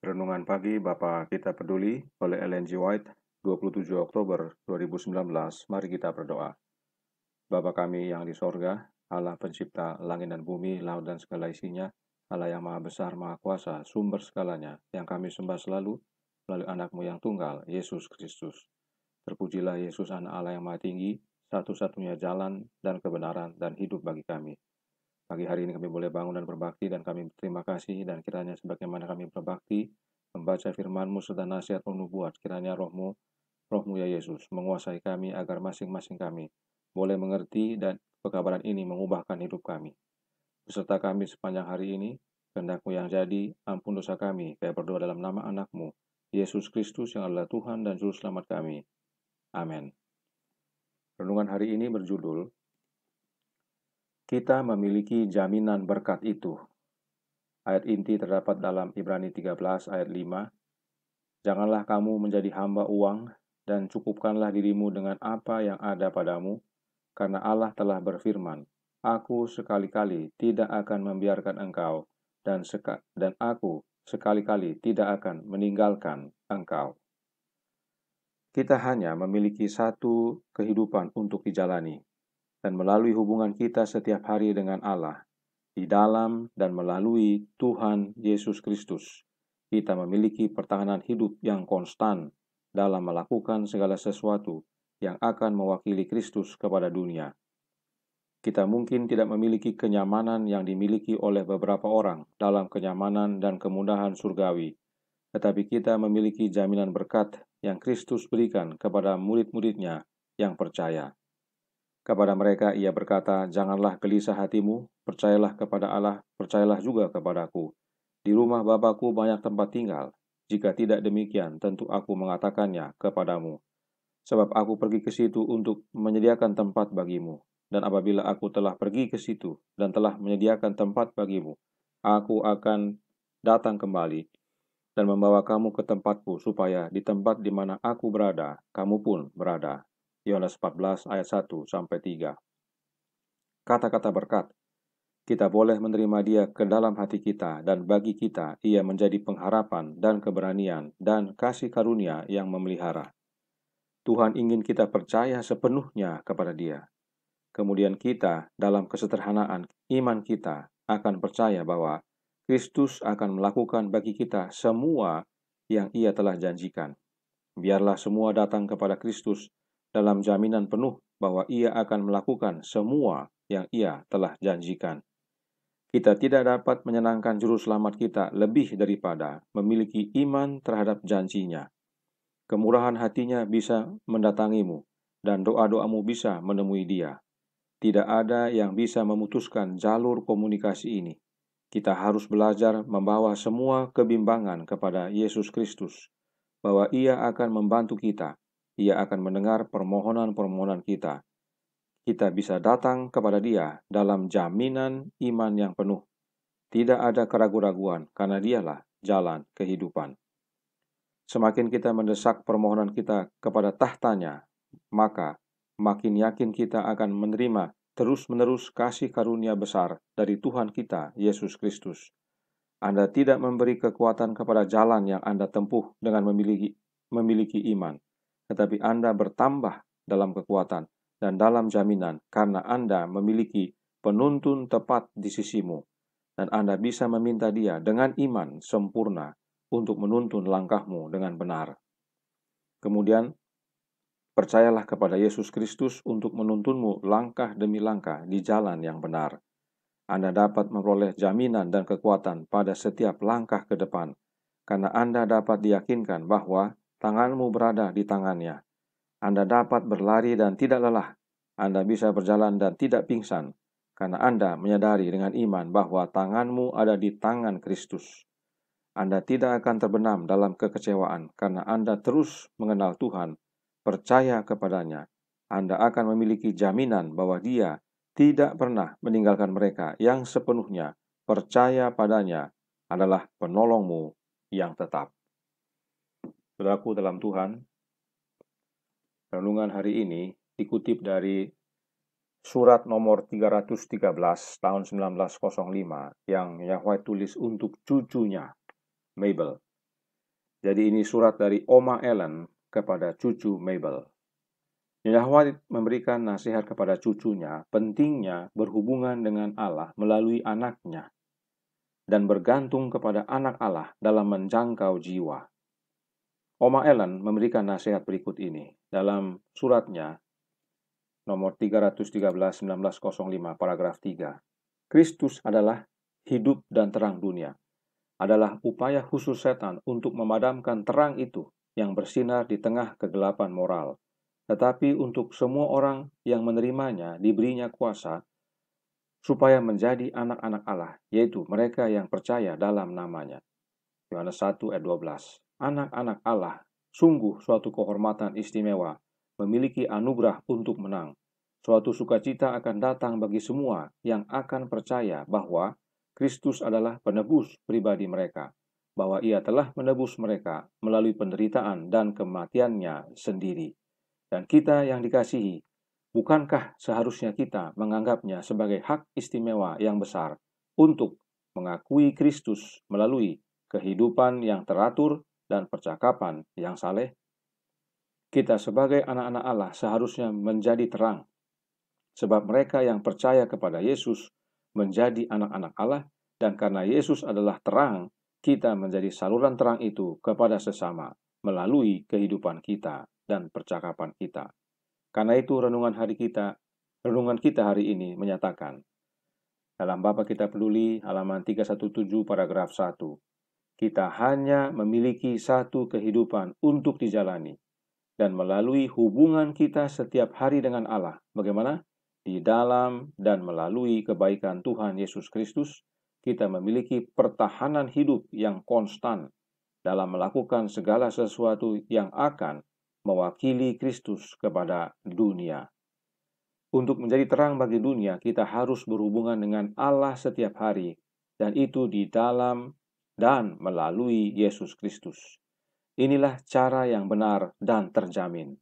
Renungan pagi Bapak kita peduli oleh L.N.G. White 27 Oktober 2019. Mari kita berdoa. Bapa kami yang di sorga, Allah pencipta langit dan bumi, laut dan segala isinya, Allah yang maha besar, maha kuasa, sumber segalanya, yang kami sembah selalu, melalui anakmu yang tunggal, Yesus Kristus. Terpujilah Yesus anak Allah yang maha tinggi, satu-satunya jalan dan kebenaran dan hidup bagi kami. Pagi hari ini kami boleh bangun dan berbakti dan kami berterima kasih dan kiranya sebagaimana kami berbakti, membaca firman-Mu serta nasihat nubuat, kiranya rohmu, rohmu ya Yesus, menguasai kami agar masing-masing kami boleh mengerti dan pekabaran ini mengubahkan hidup kami. Beserta kami sepanjang hari ini, kehendakmu yang jadi, ampun dosa kami, kami berdoa dalam nama anakmu, Yesus Kristus yang adalah Tuhan dan Juru Selamat kami. Amin. Renungan hari ini berjudul kita memiliki jaminan berkat itu. Ayat inti terdapat dalam Ibrani 13 ayat 5. Janganlah kamu menjadi hamba uang dan cukupkanlah dirimu dengan apa yang ada padamu, karena Allah telah berfirman, Aku sekali-kali tidak akan membiarkan engkau, dan, seka dan aku sekali-kali tidak akan meninggalkan engkau. Kita hanya memiliki satu kehidupan untuk dijalani, dan melalui hubungan kita setiap hari dengan Allah, di dalam dan melalui Tuhan Yesus Kristus, kita memiliki pertahanan hidup yang konstan dalam melakukan segala sesuatu yang akan mewakili Kristus kepada dunia. Kita mungkin tidak memiliki kenyamanan yang dimiliki oleh beberapa orang dalam kenyamanan dan kemudahan surgawi, tetapi kita memiliki jaminan berkat yang Kristus berikan kepada murid-muridnya yang percaya. Kepada mereka ia berkata, Janganlah gelisah hatimu, percayalah kepada Allah, percayalah juga kepadaku. Di rumah Bapakku banyak tempat tinggal. Jika tidak demikian, tentu aku mengatakannya kepadamu. Sebab aku pergi ke situ untuk menyediakan tempat bagimu. Dan apabila aku telah pergi ke situ dan telah menyediakan tempat bagimu, aku akan datang kembali dan membawa kamu ke tempatku supaya di tempat di mana aku berada, kamu pun berada Yohanes 14 ayat 1 sampai 3. Kata-kata berkat kita boleh menerima Dia ke dalam hati kita, dan bagi kita, Ia menjadi pengharapan dan keberanian dan kasih karunia yang memelihara. Tuhan ingin kita percaya sepenuhnya kepada Dia. Kemudian, kita, dalam kesederhanaan iman kita, akan percaya bahwa Kristus akan melakukan bagi kita semua yang Ia telah janjikan. Biarlah semua datang kepada Kristus dalam jaminan penuh bahwa ia akan melakukan semua yang ia telah janjikan. Kita tidak dapat menyenangkan juru selamat kita lebih daripada memiliki iman terhadap janjinya. Kemurahan hatinya bisa mendatangimu, dan doa-doamu bisa menemui dia. Tidak ada yang bisa memutuskan jalur komunikasi ini. Kita harus belajar membawa semua kebimbangan kepada Yesus Kristus, bahwa Ia akan membantu kita ia akan mendengar permohonan-permohonan kita. Kita bisa datang kepada Dia dalam jaminan iman yang penuh. Tidak ada keraguan-raguan karena Dialah jalan kehidupan. Semakin kita mendesak permohonan kita kepada tahtanya, maka makin yakin kita akan menerima terus-menerus kasih karunia besar dari Tuhan kita, Yesus Kristus. Anda tidak memberi kekuatan kepada jalan yang Anda tempuh dengan memiliki, memiliki iman tetapi Anda bertambah dalam kekuatan dan dalam jaminan karena Anda memiliki penuntun tepat di sisimu dan Anda bisa meminta dia dengan iman sempurna untuk menuntun langkahmu dengan benar. Kemudian, percayalah kepada Yesus Kristus untuk menuntunmu langkah demi langkah di jalan yang benar. Anda dapat memperoleh jaminan dan kekuatan pada setiap langkah ke depan, karena Anda dapat diyakinkan bahwa tanganmu berada di tangannya. Anda dapat berlari dan tidak lelah. Anda bisa berjalan dan tidak pingsan, karena Anda menyadari dengan iman bahwa tanganmu ada di tangan Kristus. Anda tidak akan terbenam dalam kekecewaan karena Anda terus mengenal Tuhan, percaya kepadanya. Anda akan memiliki jaminan bahwa Dia tidak pernah meninggalkan mereka yang sepenuhnya percaya padanya adalah penolongmu yang tetap. Berlaku dalam Tuhan. Renungan hari ini dikutip dari surat nomor 313 tahun 1905 yang Yahweh tulis untuk cucunya, Mabel. Jadi ini surat dari Oma Ellen kepada cucu Mabel. Yahweh memberikan nasihat kepada cucunya, pentingnya berhubungan dengan Allah melalui anaknya, dan bergantung kepada anak Allah dalam menjangkau jiwa. Oma Ellen memberikan nasihat berikut ini dalam suratnya nomor 313 1905 paragraf 3. Kristus adalah hidup dan terang dunia. Adalah upaya khusus setan untuk memadamkan terang itu yang bersinar di tengah kegelapan moral. Tetapi untuk semua orang yang menerimanya diberinya kuasa supaya menjadi anak-anak Allah, yaitu mereka yang percaya dalam namanya. Yohanes 1 ayat 12 anak-anak Allah, sungguh suatu kehormatan istimewa, memiliki anugerah untuk menang. Suatu sukacita akan datang bagi semua yang akan percaya bahwa Kristus adalah penebus pribadi mereka, bahwa ia telah menebus mereka melalui penderitaan dan kematiannya sendiri. Dan kita yang dikasihi, bukankah seharusnya kita menganggapnya sebagai hak istimewa yang besar untuk mengakui Kristus melalui kehidupan yang teratur dan percakapan yang saleh, kita sebagai anak-anak Allah seharusnya menjadi terang, sebab mereka yang percaya kepada Yesus menjadi anak-anak Allah, dan karena Yesus adalah terang, kita menjadi saluran terang itu kepada sesama melalui kehidupan kita dan percakapan kita. Karena itu renungan hari kita, renungan kita hari ini menyatakan dalam Bapa kita peduli halaman 317 paragraf 1 kita hanya memiliki satu kehidupan untuk dijalani dan melalui hubungan kita setiap hari dengan Allah. Bagaimana? Di dalam dan melalui kebaikan Tuhan Yesus Kristus, kita memiliki pertahanan hidup yang konstan dalam melakukan segala sesuatu yang akan mewakili Kristus kepada dunia. Untuk menjadi terang bagi dunia, kita harus berhubungan dengan Allah setiap hari, dan itu di dalam dan melalui Yesus Kristus. Inilah cara yang benar dan terjamin.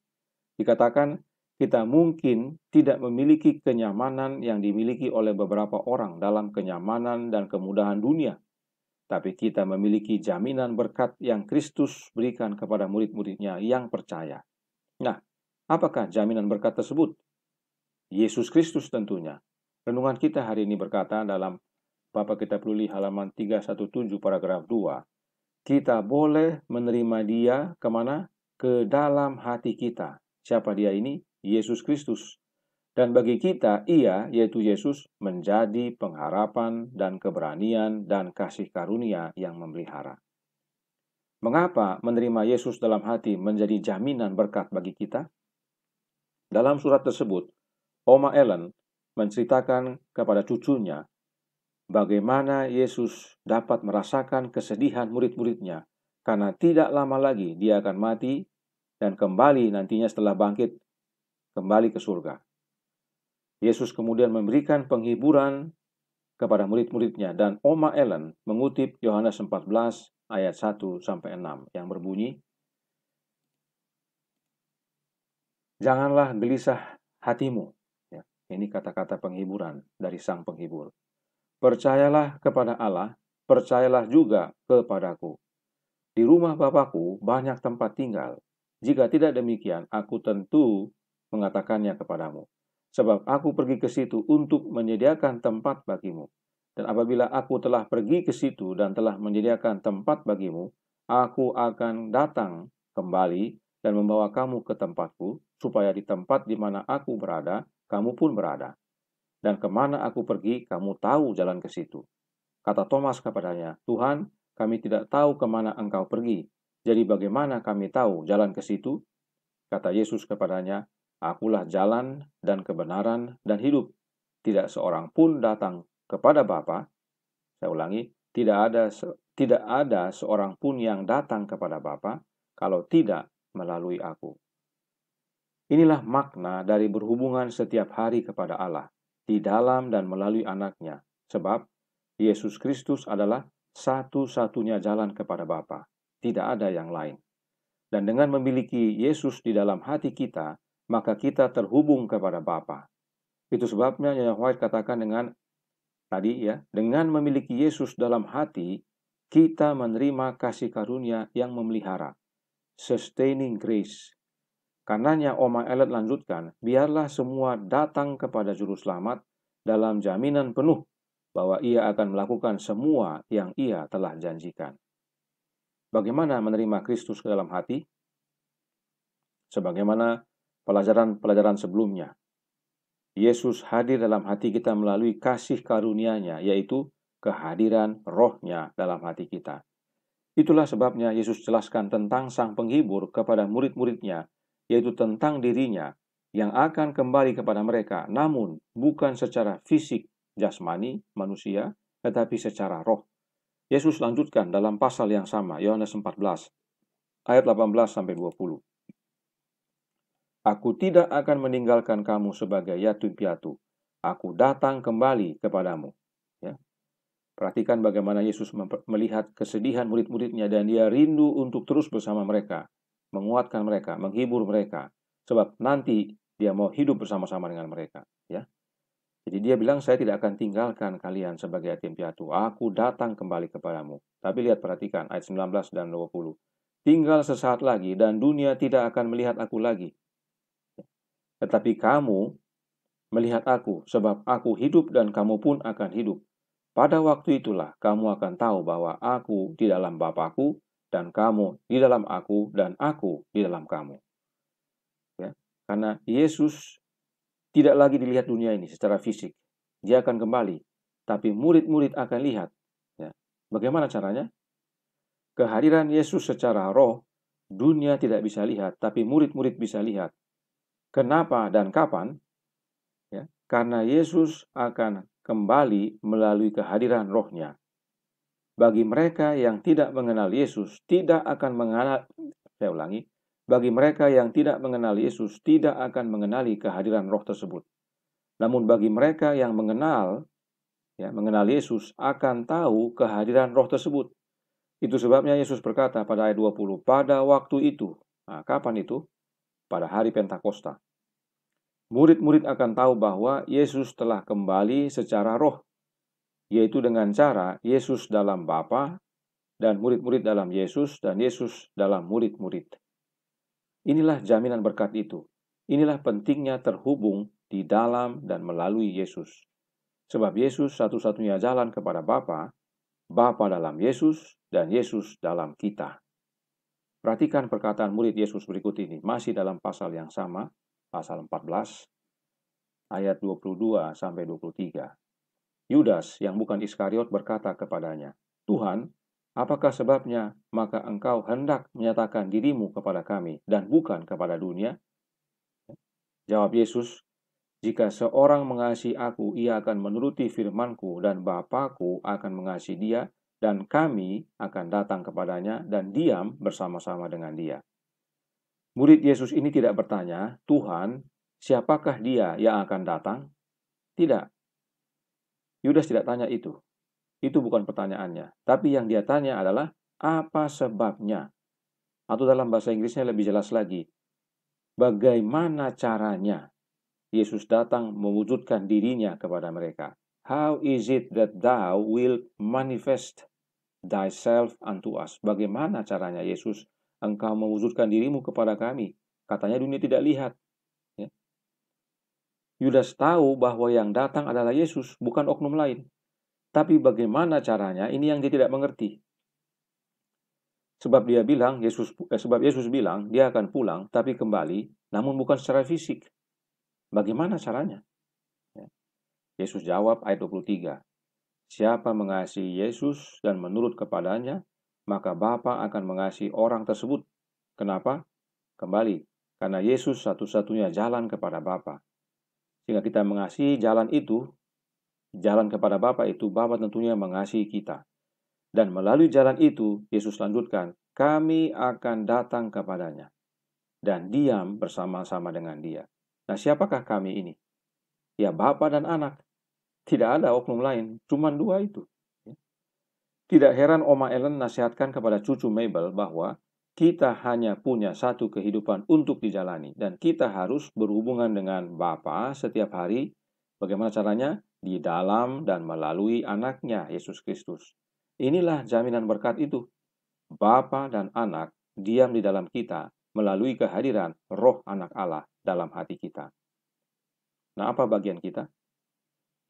Dikatakan, kita mungkin tidak memiliki kenyamanan yang dimiliki oleh beberapa orang dalam kenyamanan dan kemudahan dunia, tapi kita memiliki jaminan berkat yang Kristus berikan kepada murid-muridnya yang percaya. Nah, apakah jaminan berkat tersebut? Yesus Kristus tentunya. Renungan kita hari ini berkata dalam Bapak kita perlu halaman 317 paragraf 2. Kita boleh menerima dia kemana? Ke dalam hati kita. Siapa dia ini? Yesus Kristus. Dan bagi kita, ia, yaitu Yesus, menjadi pengharapan dan keberanian dan kasih karunia yang memelihara. Mengapa menerima Yesus dalam hati menjadi jaminan berkat bagi kita? Dalam surat tersebut, Oma Ellen menceritakan kepada cucunya bagaimana Yesus dapat merasakan kesedihan murid-muridnya karena tidak lama lagi dia akan mati dan kembali nantinya setelah bangkit kembali ke surga. Yesus kemudian memberikan penghiburan kepada murid-muridnya dan Oma Ellen mengutip Yohanes 14 ayat 1 sampai 6 yang berbunyi Janganlah gelisah hatimu. Ya, ini kata-kata penghiburan dari Sang Penghibur. Percayalah kepada Allah, percayalah juga kepadaku. Di rumah Bapakku banyak tempat tinggal. Jika tidak demikian, aku tentu mengatakannya kepadamu. Sebab aku pergi ke situ untuk menyediakan tempat bagimu. Dan apabila aku telah pergi ke situ dan telah menyediakan tempat bagimu, aku akan datang kembali dan membawa kamu ke tempatku, supaya di tempat di mana aku berada, kamu pun berada dan kemana aku pergi, kamu tahu jalan ke situ. Kata Thomas kepadanya, Tuhan, kami tidak tahu kemana engkau pergi, jadi bagaimana kami tahu jalan ke situ? Kata Yesus kepadanya, Akulah jalan dan kebenaran dan hidup. Tidak seorang pun datang kepada Bapa. Saya ulangi, tidak ada tidak ada seorang pun yang datang kepada Bapa kalau tidak melalui aku. Inilah makna dari berhubungan setiap hari kepada Allah di dalam dan melalui anaknya, sebab Yesus Kristus adalah satu-satunya jalan kepada Bapa, tidak ada yang lain. Dan dengan memiliki Yesus di dalam hati kita, maka kita terhubung kepada Bapa. Itu sebabnya Nyonya White katakan dengan tadi ya, dengan memiliki Yesus dalam hati, kita menerima kasih karunia yang memelihara, sustaining grace Karenanya Oma Elet lanjutkan, biarlah semua datang kepada juru selamat dalam jaminan penuh bahwa ia akan melakukan semua yang ia telah janjikan. Bagaimana menerima Kristus ke dalam hati? Sebagaimana pelajaran-pelajaran sebelumnya, Yesus hadir dalam hati kita melalui kasih karunia-Nya, yaitu kehadiran Roh-Nya dalam hati kita. Itulah sebabnya Yesus jelaskan tentang sang penghibur kepada murid-muridnya yaitu tentang dirinya yang akan kembali kepada mereka, namun bukan secara fisik jasmani manusia, tetapi secara roh. Yesus lanjutkan dalam pasal yang sama, Yohanes 14, ayat 18 20. Aku tidak akan meninggalkan kamu sebagai yatim piatu. Aku datang kembali kepadamu. Ya. Perhatikan bagaimana Yesus melihat kesedihan murid-muridnya dan dia rindu untuk terus bersama mereka menguatkan mereka, menghibur mereka. Sebab nanti dia mau hidup bersama-sama dengan mereka, ya. Jadi dia bilang, saya tidak akan tinggalkan kalian sebagai yatim piatu. Aku datang kembali kepadamu. Tapi lihat perhatikan ayat 19 dan 20. Tinggal sesaat lagi dan dunia tidak akan melihat aku lagi. Ya. Tetapi kamu melihat aku, sebab aku hidup dan kamu pun akan hidup. Pada waktu itulah kamu akan tahu bahwa aku di dalam Bapakku dan kamu di dalam aku dan aku di dalam kamu. Ya, karena Yesus tidak lagi dilihat dunia ini secara fisik. Dia akan kembali, tapi murid-murid akan lihat. Ya. Bagaimana caranya? Kehadiran Yesus secara roh, dunia tidak bisa lihat, tapi murid-murid bisa lihat. Kenapa dan kapan? Ya, karena Yesus akan kembali melalui kehadiran rohnya. Bagi mereka yang tidak mengenal Yesus, tidak akan mengenal saya ulangi, bagi mereka yang tidak mengenal Yesus tidak akan mengenali kehadiran roh tersebut. Namun bagi mereka yang mengenal ya, mengenal Yesus akan tahu kehadiran roh tersebut. Itu sebabnya Yesus berkata pada ayat 20, pada waktu itu. Nah, kapan itu? Pada hari Pentakosta. Murid-murid akan tahu bahwa Yesus telah kembali secara roh yaitu dengan cara Yesus dalam Bapa dan murid-murid dalam Yesus dan Yesus dalam murid-murid. Inilah jaminan berkat itu. Inilah pentingnya terhubung di dalam dan melalui Yesus. Sebab Yesus satu-satunya jalan kepada Bapa, Bapa dalam Yesus dan Yesus dalam kita. Perhatikan perkataan murid Yesus berikut ini, masih dalam pasal yang sama, pasal 14, ayat 22 sampai 23. Yudas yang bukan Iskariot berkata kepadanya, Tuhan, apakah sebabnya maka engkau hendak menyatakan dirimu kepada kami dan bukan kepada dunia? Jawab Yesus, jika seorang mengasihi aku, ia akan menuruti firmanku dan Bapakku akan mengasihi dia dan kami akan datang kepadanya dan diam bersama-sama dengan dia. Murid Yesus ini tidak bertanya, Tuhan, siapakah dia yang akan datang? Tidak, Yudas tidak tanya itu. Itu bukan pertanyaannya. Tapi yang dia tanya adalah, apa sebabnya? Atau dalam bahasa Inggrisnya lebih jelas lagi, bagaimana caranya Yesus datang mewujudkan dirinya kepada mereka? How is it that thou wilt manifest thyself unto us? Bagaimana caranya Yesus engkau mewujudkan dirimu kepada kami? Katanya dunia tidak lihat, Yudas tahu bahwa yang datang adalah Yesus, bukan oknum lain. Tapi bagaimana caranya? Ini yang dia tidak mengerti. Sebab dia bilang Yesus eh, sebab Yesus bilang dia akan pulang tapi kembali namun bukan secara fisik. Bagaimana caranya? Ya. Yesus jawab ayat 23. Siapa mengasihi Yesus dan menurut kepadanya, maka Bapa akan mengasihi orang tersebut. Kenapa? Kembali, karena Yesus satu-satunya jalan kepada Bapa. Jika kita mengasihi jalan itu, jalan kepada Bapa itu, Bapa tentunya mengasihi kita. Dan melalui jalan itu, Yesus lanjutkan, kami akan datang kepadanya dan diam bersama-sama dengan dia. Nah, siapakah kami ini? Ya, Bapa dan anak. Tidak ada oknum lain, cuma dua itu. Tidak heran Oma Ellen nasihatkan kepada cucu Mabel bahwa kita hanya punya satu kehidupan untuk dijalani dan kita harus berhubungan dengan Bapa setiap hari. Bagaimana caranya? Di dalam dan melalui anaknya, Yesus Kristus. Inilah jaminan berkat itu. Bapa dan anak diam di dalam kita melalui kehadiran roh anak Allah dalam hati kita. Nah, apa bagian kita?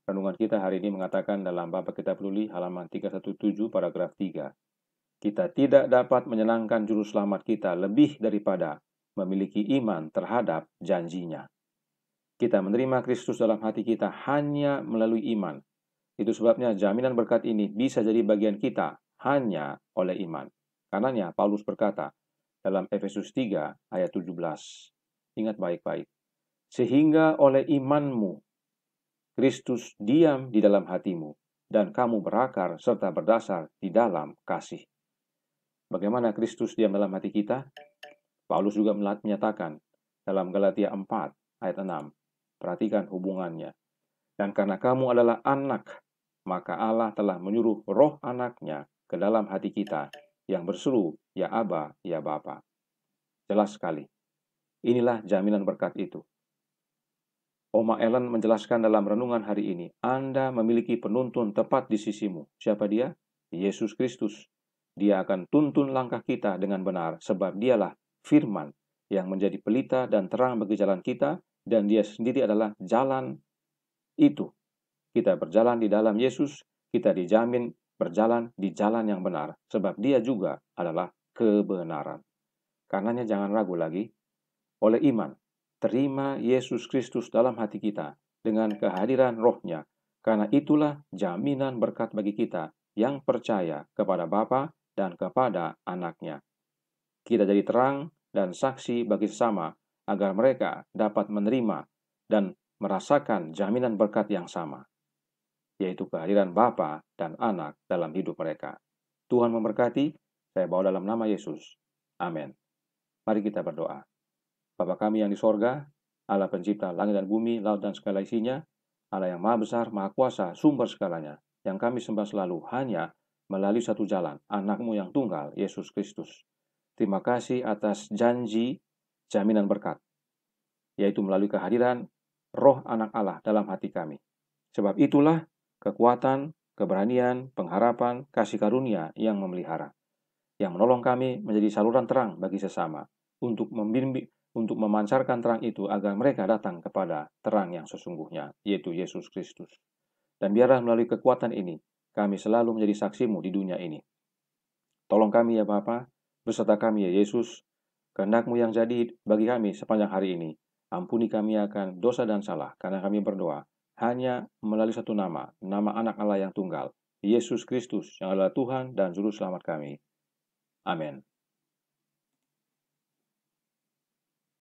Renungan kita hari ini mengatakan dalam Bapak kita peduli halaman 317 paragraf 3 kita tidak dapat menyenangkan juru selamat kita lebih daripada memiliki iman terhadap janjinya. Kita menerima Kristus dalam hati kita hanya melalui iman. Itu sebabnya jaminan berkat ini bisa jadi bagian kita hanya oleh iman. Karenanya Paulus berkata dalam Efesus 3 ayat 17, ingat baik-baik, sehingga oleh imanmu Kristus diam di dalam hatimu dan kamu berakar serta berdasar di dalam kasih. Bagaimana Kristus diam dalam hati kita? Paulus juga menyatakan dalam Galatia 4 ayat 6. Perhatikan hubungannya. Dan karena kamu adalah anak, maka Allah telah menyuruh roh anaknya ke dalam hati kita yang berseru, Ya Aba, Ya Bapa. Jelas sekali. Inilah jaminan berkat itu. Oma Ellen menjelaskan dalam renungan hari ini, Anda memiliki penuntun tepat di sisimu. Siapa dia? Yesus Kristus. Dia akan tuntun langkah kita dengan benar, sebab dialah firman yang menjadi pelita dan terang bagi jalan kita, dan dia sendiri adalah jalan itu. Kita berjalan di dalam Yesus, kita dijamin berjalan di jalan yang benar, sebab dia juga adalah kebenaran. Karenanya jangan ragu lagi. Oleh iman, terima Yesus Kristus dalam hati kita dengan kehadiran rohnya, karena itulah jaminan berkat bagi kita yang percaya kepada Bapa dan kepada anaknya. Kita jadi terang dan saksi bagi sesama agar mereka dapat menerima dan merasakan jaminan berkat yang sama, yaitu kehadiran Bapa dan anak dalam hidup mereka. Tuhan memberkati, saya bawa dalam nama Yesus. Amin. Mari kita berdoa. Bapa kami yang di sorga, Allah pencipta langit dan bumi, laut dan segala isinya, Allah yang maha besar, maha kuasa, sumber segalanya, yang kami sembah selalu hanya melalui satu jalan, anakmu yang tunggal, Yesus Kristus. Terima kasih atas janji jaminan berkat, yaitu melalui kehadiran roh anak Allah dalam hati kami. Sebab itulah kekuatan, keberanian, pengharapan, kasih karunia yang memelihara, yang menolong kami menjadi saluran terang bagi sesama, untuk membimbing, untuk memancarkan terang itu agar mereka datang kepada terang yang sesungguhnya, yaitu Yesus Kristus. Dan biarlah melalui kekuatan ini, kami selalu menjadi saksimu di dunia ini. Tolong kami ya Bapa, beserta kami ya Yesus, kehendakmu yang jadi bagi kami sepanjang hari ini. Ampuni kami akan dosa dan salah, karena kami berdoa hanya melalui satu nama, nama anak Allah yang tunggal, Yesus Kristus, yang adalah Tuhan dan Juru Selamat kami. Amin.